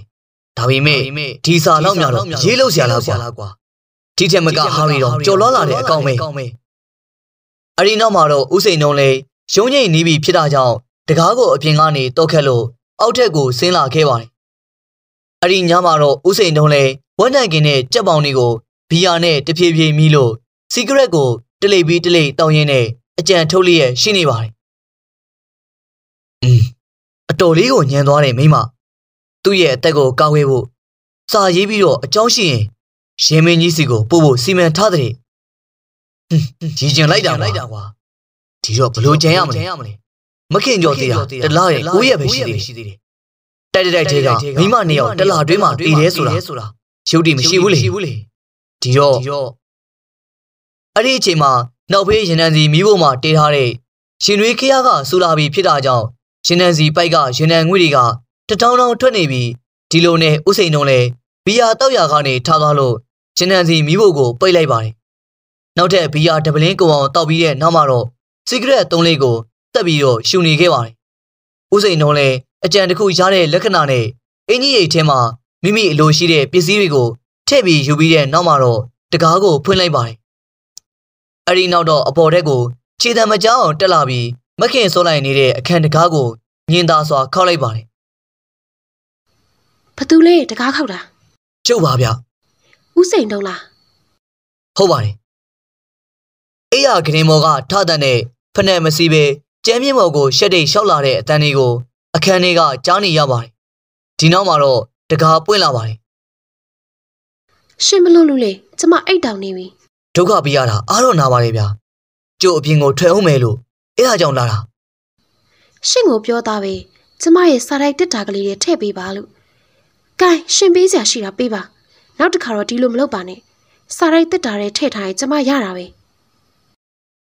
။ဒါပေမဲ့ဒီစာလောက်များတော့ရေးလို့ဆရာလောက်ကွာ။ဒီထက်မကဟာရီတော့ကြော်လောလာတဲ့အကောင်ပဲ။အရင်နောက်မှာတော့ဥစိန်နှုံးလေးရုံးငိမ့်နီးပြီဖြစ်တာကြောင့်တကားကိုအပြင်ကနေတော့ခက်လို့အောက်ထက်ကိုဆင်းလာခဲ့ပါတယ်အဲ့ဒီညမှာတော့ဦးစိန်တုံးလည်းဝက်နိုင်ကင်နဲ့ကြက်ပေါင်တွေကိုဘီယာနဲ့တဖြည်းဖြည်းမိလို့စီကရက်ကိုတလိပ်ပြီးတလိပ်တောင်းရင်းနဲ့အကြံထုတ်လျက်ရှိနေပါတယ်။အတော်လေးကိုညံသွားတယ်မိမ။သူ့ရဲ့အသက်ကိုကာဝေးဖို့စာရေးပြီးတော့အကြောင်းရှိရင်ရင်မင်းကြီးစီကိုပို့ဖို့စီမံထားတဲ့။ကြီးကျင်လိုက်တာလိုက်တာကွာ။ဒီတော့ဘလို့ကြံရမလဲ။မခင်ကြော်သေးတာတလားရဲ့ကိုယ့်ရဲ့ပဲရှိသေးတယ်တိုက်တိုက်ထဲကမိမနှစ်ယောက်တလာတွင်းမှာတည်တယ်ဆိုတာရုပ်တည်မရှိဘူးလေဒီတော့အဲ့ဒီအချိန်မှာနောက်ဖေးရင်နံစီမိဖို့မှာတေးထားတဲ့ရှင်ရွေးခရကဆူလာပြီးဖြစ်တာကြောင့်ရင်နံစီပိုက်ကရင်နံငွေတွေကတထောင်းထောင်းထွက်နေပြီးဒီလိုနဲ့ဥစိန်တုံးလဲဘီယာတောက်ရကနေထားသွားလို့ရင်နံစီမိဖို့ကိုပိတ်လိုက်ပါတယ်နောက်ထပ်ဘီယာဒပလင်းကုံအောင်တောက်ပြီးတဲ့နောက်မှာတော့စီဂရက် သုံးလေးကိုတက်ပြီးတော့ရှူနေခဲ့ပါတယ်ဥစိန်တုံးလဲအကြံတစ်ခုရတဲ့လက္ခဏာနဲ့အင်ကြီးရိတ်ထဲမှာမိမိအလိုရှိတဲ့ပစ္စည်းတွေကိုထည့်ပြီးယူပြီးတဲ့နောက်မှာတော့တကားကိုဖွင့်လိုက်ပါတယ်။အဲဒီနောက်တော့အပေါ်ထက်ကိုခြေတံမကြောင် တက်လာပြီး မခင်စိုးလိုက်နေတဲ့အခန်းတကားကိုမြင်သာစွာခောက်လိုက်ပါတယ်။ဘသူလဲတကားခောက်တာ။ကျုပ်ပါဗျ။ဦးစိန်တော့လား။ဟုတ်ပါတယ်။အေးရခရင်မော်ကထထတဲ့ဖနဲ့မစီပဲကျဲမြင့်မော်ကိုရှက်တိတ်ရှောက်လာတဲ့အတန်းလေးကိုအခန်းတွေကကြားနေရပါတယ်ဒီနောက်မှာတော့တကာပွင့်လာပါတယ်ရှင်မလို့လူလေကျမအိတ်တောင်နေပြီဒုက္ခပြရတာအားတော့နာပါလေဗျာကျို့အပြင်ကိုထွက်အောင်မယ်လို့အဲ့ဒါကြောင့်လာတာရှင်ကိုပြောသားပဲကျမရဲ့စာရိုက်တက်တာကလေးတွေထည့်ပေးပါလို့ကဲရှင်ပေးစရာရှိတာပေးပါနောက်တစ်ခါတော့ဒီလိုမလုပ်ပါနဲ့စာရိုက်တက်တာတွေထည့်ထားရင်ကျမရတာပဲ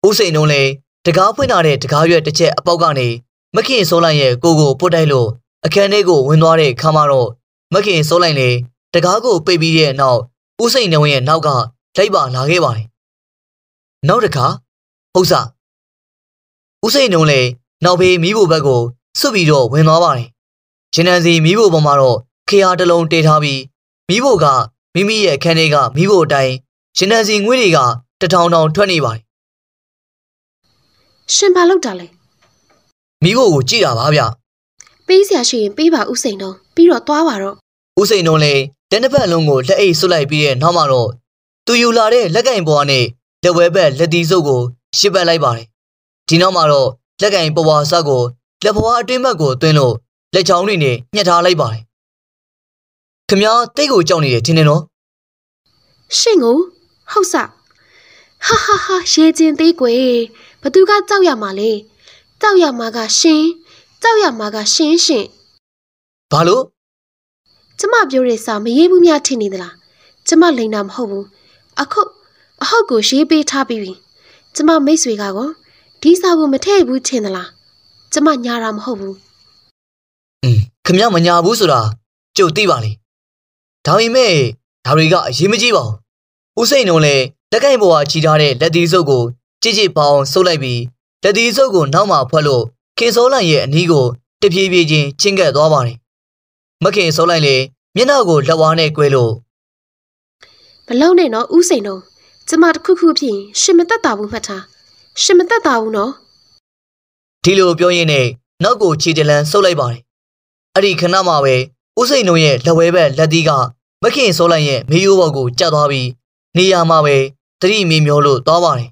ဦးစိန်တို့လည်းတကားဖွင့်လာတဲ့တကားရွက်တစ်ချက်အပေါက်ကနေမခင်စိုးလိုက်ရဲ့ကိုကိုပုတ်တိုက်လို့အခန်းထဲကို ဝင်သွားတဲ့ခါမှာတော့မခင်စိုးလိုက်လေတကားကိုပိတ်ပြီးတဲ့နောက်ဦးစိန်နှုံရဲ့နောက်ကလိုက်ပါလာခဲ့ပါတယ်။နောက်တစ်ခါဟုတ်စဦးစိန်နှုံလည်းနောက်ဘေးမိဖို့ဘက်ကိုဆွပြီးတော့ဝင်သွားပါတယ်။ဂျင်နန်စီမိဖို့ပေါ်မှာတော့ခရာတလုံးတေးထားပြီးမိဖို့ကမိမိရဲ့ခန်းထဲကမိဖို့အတိုင်းဂျင်နန်စီငွေတွေကတထောင်ထောင်ထွက်နေပါတယ်။ရှင်ဘာလောက်တာလဲ။မိဖို့ကိုကြည်တာပါဗျပေးစရာရှိရင်ပေးပါဥစိန်တော်ပြီးတော့သွားပါတော့ဥစိန်တော်လည်းတန်းတစ်ဖက်လုံးကိုလက်အိတ်ဆွတ်လိုက်ပြီးတဲ့နောက်မှာတော့သူယူလာတဲ့လက်ကင်ပေါ်ကနေလက်ဝဲဘက်လက်တီစုပ်ကိုရှစ်ပတ်လိုက်ပါတယ်ဒီနောက်မှာတော့လက်ကင်ပေါ်ပါဆောက်ကိုလက်ပွားအတွင်းဘက်ကိုတွင်းလို့လက်ချောင်းတွေနဲ့ညှက်ထားလိုက်ပါတယ်ခမည်းတိတ်ကိုကြောက်နေတယ်ထင်တယ်နော်ရှင့်ကိုဟုတ်စဟာဟာဟာရေကျင်သေးကွယ်ဘသူကကြောက်ရမှာလဲကြောက်ရမှာကရှင်ကြောက်ရမှာကရှင်ရှင်ဘာလို့ကျမပြောတဲ့စာမရေးဘူးများထင်နေသလားကျမလိန်တာမဟုတ်ဘူးအခုအဟုတ်ကိုရေးပေးထားပြီးပြီကျမမိတ်ဆွေကကောဒီစာကိုမထည့်ဘူးထင်သလားကျမညာတာမဟုတ်ဘူးอืมခမရမညာဘူးဆိုတာကြုတ်သိပါလေဒါပေမဲ့ဒါတွေကအရေးမကြီးပါဘူးဦးစိန်တို့လည်းလက်ကိုင်ပေါ်ကချီထားတဲ့လက်သေးစုပ်ကိုကြည်ကြည်ပေါအောင်ဆုပ်လိုက်ပြီးတတိစုပ်ကိုနောက်မှဖွက်လို့ခင်စောလိုက်ရဲ့အနီးကိုတပြေးပြေးချင်းချင်းကပ်သွားပါတယ်မခင်စောလိုက်လေမျက်နှာကိုလက်ဝါးနဲ့꿰လို့မလုံးနဲ့နော်ဥစိန်တော့ကျမတခုခုဖြစ်ရင်ရှင်မသက်တာဘူးမှတ်ထားရှင်မသက်တာဘူးနော်ဒီလိုပြောရင်းနဲ့နောက်ကိုခြေတလန်ဆုပ်လိုက်ပါတယ်အဲ့ဒီခဏမှပဲဥစိန်တို့ရဲ့လက်ဝဲဘက်လက်သီးကမခင်စောလိုက်ရဲ့မေယိုးဘောက်ကိုကျသွားပြီးနေရာမှာပဲတတိမေမျောလို့သွားပါတယ်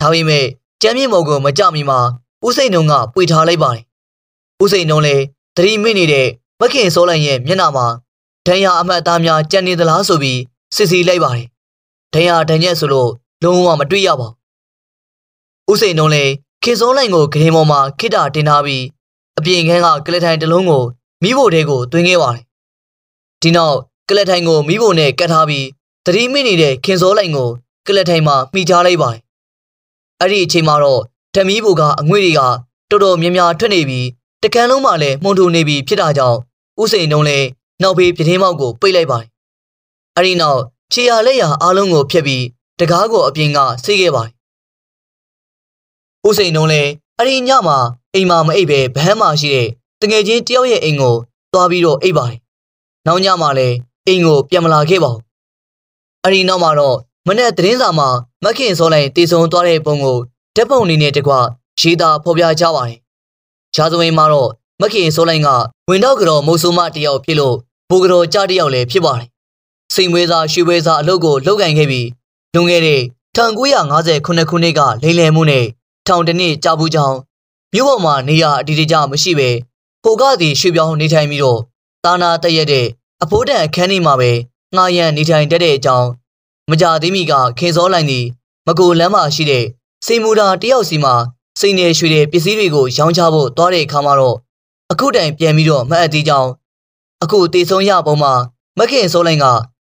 ဒါပေမဲ့ကျမ်းမြေမော်ကို မကြမီမှာဦးစိန်နှုံကပွေထားလိုက်ပါတယ်။ဦးစိန်နှုံလည်းသတိမိနေတဲ့မခင်စောလိုက်ရဲ့မျက်နှာမှာဒဏ်ရာအမှတ်အသားများကြံနေသလားဆိုပြီးစစ်စီလိုက်ပါတယ်။ဒဏ်ရာဒဏ်ရက်ဆိုလို့လုံးဝမတွေ့ရပါဘူး။ဦးစိန်နှုံလည်းခင်စောလိုက်ကိုဂရင်ပေါ်မှာခိတ္တတင်ထားပြီးအပြင်ခန်းကကလက်ထိုင်တစ်လုံးကိုမိဖို့တဲကိုတွင်းခဲ့ပါတယ်။ဒီနောက်ကလက်ထိုင်ကိုမိဖို့နဲ့ကတ်ထားပြီးသတိမိနေတဲ့ခင်စောလိုက်ကိုကလက်ထိုင်မှာမိချလိုက်ပါတယ်အဲ့ဒီအချိန်မှာတော့ဓမီးဘူကအငွေ့တွေကတော်တော်များများထွက်နေပြီးတကန်းလုံးမှလည်းမှုန်ထူနေပြီးဖြစ်တာကြောင့်ဥစိန်တုံးလည်းနောက်ဘေးပြတင်းမောက်ကိုပိတ်လိုက်ပါတယ်။အဲ့ဒီနောက် ခြေရလက်ရအားလုံးကိုဖျက်ပြီးတကားကိုအပြင်ကဆေးခဲ့ပါတယ်။ဥစိန်တုံးလည်းအဲ့ဒီညမှာအိမ်မှာမအိပ်ပဲဗဟန်းမှာရှိတဲ့တငယ်ချင်းတယောက်ရဲ့အိမ်ကို သွားပြီးတော့အိပ်ပါတယ်။နောက်ညမှာလည်းအိမ်ကိုပြန်မလာခဲ့ပါဘူး။အဲ့ဒီနောက်မှာတော့မနေ့သတင်းစာမှာမခင်စောလိုင်းတည်ဆုံသွားတဲ့ပုံကိုဓာတ်ပုံအနေနဲ့တကွရေးသားဖော်ပြကြပါတယ်။ဂျာဇဝင်မှာတော့မခင်စောလိုင်းကဝင်တော့ကြော်မုတ်ဆိုးမတယောက်ဖြစ်လို့ဘူကြော်ကြတယောက်လည်းဖြစ်ပါတယ်။စိန်မွေးစားရွှေမွေးစားအလုပ်ကိုလုပ်ကင်ခဲ့ပြီးလွန်ခဲ့တဲ့1959ခုနှစ်ကလိမ်လည်မှုနဲ့ထောင်တနစ်ကြာဘူးကြောင်းမြို့ပေါ်မှာနေရအတီးတကြမရှိပဲပိုကသည်ရွှေပြောင်းနေထိုင်ပြီးတော့တာနာတည့်ရတဲ့အဖိုးတန်အခန်းထဲမှာပဲငှားရန်နေထိုင်တတ်တဲ့အကြောင်းမကြသေးမီကခင်စောလိုင်သည်မကိုလမ်းမှာရှိတဲ့စိန်မူတာတယောက်စီမှာစိန်နယ်ရွှေတဲ့ပစ္စည်းတွေကိုရောင်းချဖို့တွားတဲ့အခါမှာတော့အခုတိုင်ပြန်ပြီးတော့မှတ်အပ်သေးကြောင်းအခုတေဆုံးရပုံမှာမခင်စောလိုင်က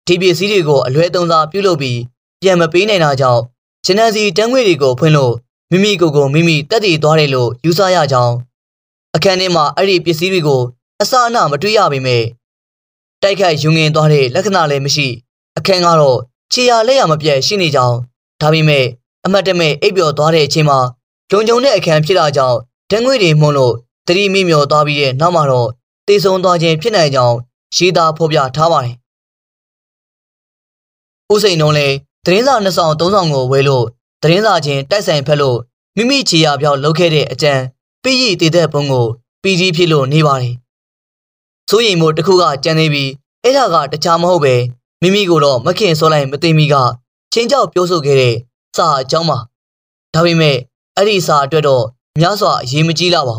ဒီပစ္စည်းတွေကိုအလွဲသုံးစားပြုလုပ်ပြီးပြန်မပေးနိုင်တာကြောင့်ဂျနန်စီတန်းငွေတွေကိုဖွင့်လို့မိမိကိုယ်ကိုမိမိတက်တည်သွားတယ်လို့ယူဆရကြောင်း အခန်းထဲမှာအဲ့ဒီပစ္စည်းတွေကိုအစအနမတွေ့ရပေမဲ့တိုက်ခိုက်ယူငင်သွားတဲ့လက္ခဏာလည်းမရှိ အခန်းကတော့ခြေရလက်ရမပြတ်ရှိနေကြောင်းဒါပေမဲ့အမတ်တမဲ့အိပ်ပျော်သွားတဲ့အချိန်မှာလုံကြုံတဲ့အခန်းဖြစ်လာကြောင်းဓငွေတွေမှုန်လို့တတိမိမျောသွားပြီးတဲ့နောက်မှာတော့တေဆုံးသွားခြင်းဖြစ်နိုင်ကြောင်းရေးသားဖော်ပြထားပါတယ်။ဦးစိန်နှုံးလည်းသတင်းစာနှစ်ဆောင်သုံးဆောင်ကိုဝယ်လို့သတင်းစာချင်းတိုက်ဆိုင်ဖက်လို့မိမိခြေရပြောင်းလုပ်ခဲ့တဲ့အကြံပြည်ရည်တည်တဲ့ဘုံကိုပြည်ကြီးဖြစ်လို့နေပါတယ်။စိုးရိမ်မှုတစ်ခုကကြံနေပြီးအဲ့ဒါကတခြားမဟုတ်ပဲမိမိကိုတော့မခင်စောလိုက်မသိမိကချင်းကြောက်ပြောဆိုခဲ့တဲ့စာအကြောင်းပါဒါပေမဲ့အဲ့ဒီစာအတွက်တော့များစွာအရေးမကြီးလာပါ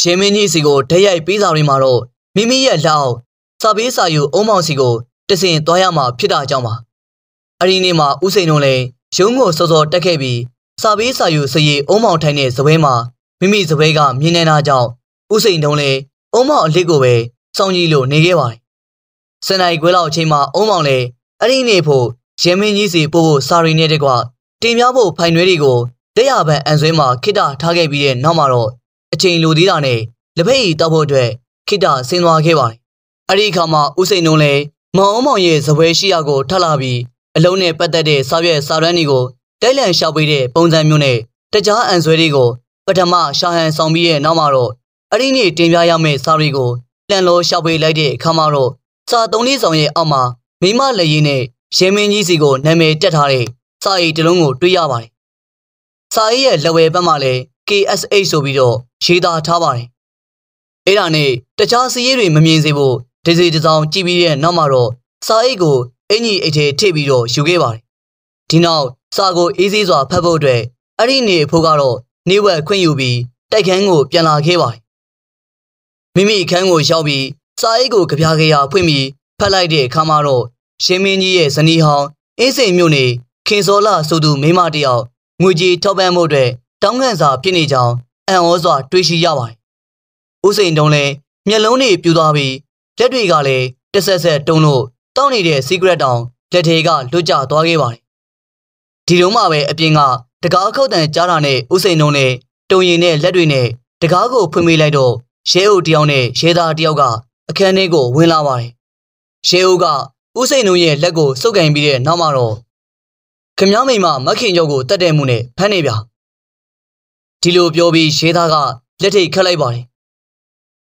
ရေမင်းကြီးစီကိုတက်ရိုက်ပေးစာတွေမှာတော့မိမိရဲ့လောက်စာပေးစာယူအုံးမောင်စီကို တစင်သွားရမှာဖြစ်တာကြောင့်ပါအဲ့ဒီနေ့မှာဦးစိန်တို့လည်းရုံးကိုစောစောတက်ခဲ့ပြီးစာပေးစာယူစရီအုံးမောင်ထိုင်တဲ့ဇပွဲမှာမိမိဇပွဲကမြင်နေတာကြောင့်ဦးစိန်တို့လည်းအုံးမောင်အလစ်ကိုပဲစောင့်ကြည့်လို့နေခဲ့ပါတယ်စနေခွဲလောက်အချိန်မှာအုံးမောင်လေအဲ့ဒီနေ့ဖို့ရမင်းကြီးစီပို့ဖို့စာရီနဲ့တကွတင်ပြဖို့ဖိုင်တွဲတွေကိုလက်ရပန်အန်ဆွဲမှာ ခိတထားခဲ့ပြီးတဲ့နောက်မှာတော့အချိန်လိုသေးတာနဲ့လက်ဖက်ရည်တောက်ဖို့အတွက်ခိတဆင်းသွားခဲ့ပါတယ်။အဲ့ဒီအခါမှာဦးစိန်နှုံးလည်းမောင်အုံးမောင်ရဲ့ဇပွဲရှိရာကိုထပ်လာပြီးအလုံးနဲ့ပတ်သက်တဲ့စာရွက်စာတမ်းတွေကိုတိုက်လန်ရှောက်ပေးတဲ့ပုံစံမျိုးနဲ့တကြားအန်ဆွဲတွေကိုပထမရှာဟန်ဆောင်ပြီးရဲ့နောက်မှာတော့အဲ့ဒီနေ့တင်ပြရမယ့်စာရီကိုလန်လောရှောက်ပေးလိုက်တဲ့အခါမှာတော့စာသုံးလေးဆောင်ရဲ့အောက်မှာမိမလက်ရည်နဲ့ရေမင်းကြီးစီကိုနာမည်တက်ထားတဲ့စာအိတ်တစ်လုံးကိုတွေ့ရပါတယ်။စာအိတ်ရဲ့လက်ဝယ်ဘက်မှာလည်း KSH ဆိုပြီးတော့ရေးသားထားပါတယ်။အဲ့ဒါနဲ့တခြားစည်းရည်တွေမမြင်စေဖို့ဒစီတစောင်းကြည့်ပြီးတဲ့နောက်မှာတော့စာအိတ်ကိုအင်ကြီးအိတ်ထဲထည့်ပြီးတော့ယူခဲ့ပါတယ်။ဒီနောက် စာကိုအေးစေးစွာဖတ်ဖို့အတွက်အဲ့ဒီနေအဖိုးကတော့နေဝက်ခွင့်ယူပြီးတိုက်ခန်းကိုပြန်လာခဲ့ပါတယ်။မိမိခန်းကိုရောက်ပြီးစာအိတ်ကိုကြပြားကြရာဖွင့်ပြီးဖတ်လိုက်တဲ့အခါမှာတော့ရှင်မင်းကြီးရဲ့ဇနီးဟောင်းအင်းစိန်မြို့နယ်ခင်စောလာဆိုသူမိမတယောက်ငွေကြေးထောက်ပံ့မှုတွေတောင်းခံစာဖြစ်နေကြောင်းအံ့ဩစွာတွေးရှိရပါတယ်။ဦးစိန်တုံးလည်းမျက်လုံးတွေပြူသွားပြီးလက်တွေကလည်းတဆက်ဆက်တုံးလို့တောင်းနေတဲ့ secret တောင်လက်ထဲကလွတ်ကျသွားခဲ့ပါတယ်။ဒီတော့မှပဲအပြင်ကတကားခုတ်တန်ကြားတာနဲ့ဦးစိန်တုံးနဲ့တုံရင်နဲ့လက်တွေနဲ့တကားကိုဖွင့်ပေးလိုက်တော့ရဲအုပ်တယောက်နဲ့ရဲသားတယောက်ကအခန်းထဲကို ဝင်လာပါတယ်။ရဲဦးကဦးစိန်တို့ရဲ့လက်ကိုစုပ်ကင်ပြီးတဲ့နောက်မှာတော့ခမည်းမိန်မမခင်ကျော်ကိုတတ်တဲ့မှုနဲ့ဖမ်းနေပြ။ဒီလိုပြောပြီးရဲသားကလက်ထိတ်ခတ်လိုက်ပါတယ်။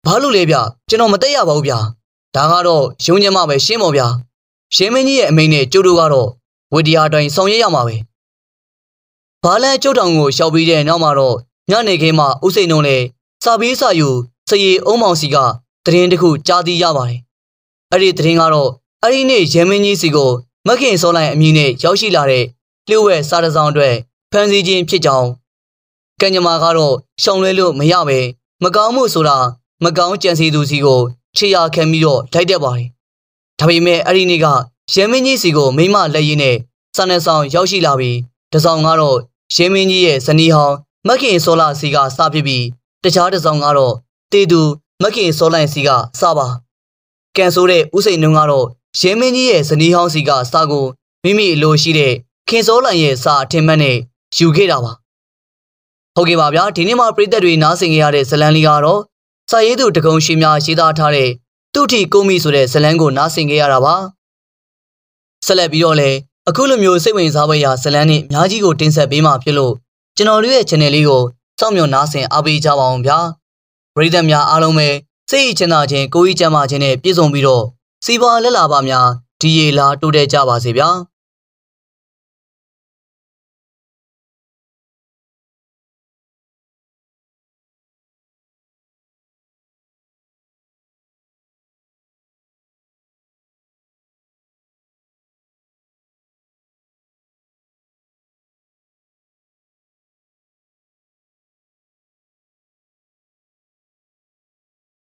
ဘာလို့လဲဗျကျွန်တော်မတက်ရပါဘူးဗျ။ဒါကတော့ရုံညံမပဲရှင်းပါဗျာ။ရဲမင်းကြီးရဲ့အမိန်နဲ့ကျိုးတို့ကတော့ဝတရားတိုင်းဆောင်ရွက်ရမှာပဲ။ဘာလဲကျုပ်တောင်ကိုရှောက်ပြီးတဲ့နောက်မှာတော့ညနေခင်းမှာဦးစိန်တို့လည်းစာပေးစာယူစရေအုံမောင်စီကသတင်းတစ်ခုကြားသိရပါတယ်။အဲ့ဒီသတင်းကတော့အဲ့ဒီနေ့ရဲမင်းကြီးစီကိုမခင်စောလိုက်အမည်နဲ့ရောက်ရှိလာတဲ့လျှို့ဝှက်စားတစောင်းအတွက်ဖမ်းဆီးခြင်းဖြစ်ကြောင်းကံကြမ္မာကတော့ရှောင်လွဲလို့မရပဲမကောင်းမှုဆိုတာမကောင်းကြံစီသူစီကိုခြေရာခံပြီးတော့လိုက်တတ်ပါတယ်။ဒါပေမဲ့အဲ့ဒီနေ့ကရဲမင်းကြီးစီကိုမိမလက်ရည်နဲ့စာနယ်ဆောင်ရောက်ရှိလာပြီးတစောင်းကတော့ရဲမင်းကြီးရဲ့ဇနီးဟောင်းမခင်စောလာစီကစပစ်ပြီးတခြားတစောင်းကတော့တေသူမခင်စောလိုင်စီကစပါကန်ဆိုးတဲ့ဥစိန်နှုံးကတော့ရဲမင်းကြီးရဲ့ဇနီးဟောင်းစီကစကိုမိမိအလိုရှိတဲ့ခင်စောလိုင်ရဲ့စာအထင်မှတ်နဲ့ယူခဲ့တာပါဟုတ်ကဲ့ပါဗျာဒီနေ့မှာပြည်သက်တွေနားဆင်ကြရတဲ့ဇလန်လေးကတော့စာရေးသူတကုံရှိများရေးသားထားတဲ့တုထီကိုမီဆိုတဲ့ဇလန်ကိုနားဆင်ကြရတာပါဆက်လက်ပြီးတော့လည်းအခုလိုမျိုးစိတ်ဝင်စားပွဲရာဇလန်နဲ့အများကြီးကိုတင်ဆက်ပေးမှာဖြစ်လို့ကျွန်တော်တို့ရဲ့ channel လေးကိုစောင့်မျှော်နားဆင်အားပေးကြပါအောင်ဗျာ။ပရိသတ်များအားလုံးပဲစိတ်အချမ်းသာခြင်းကိုယ်ဤကျမ်းမာခြင်းနဲ့ပြည့်စုံပြီးတော့စီပွားလက်လာပါများဒီရေလာတိုးတက်ကြပါစေဗျာ။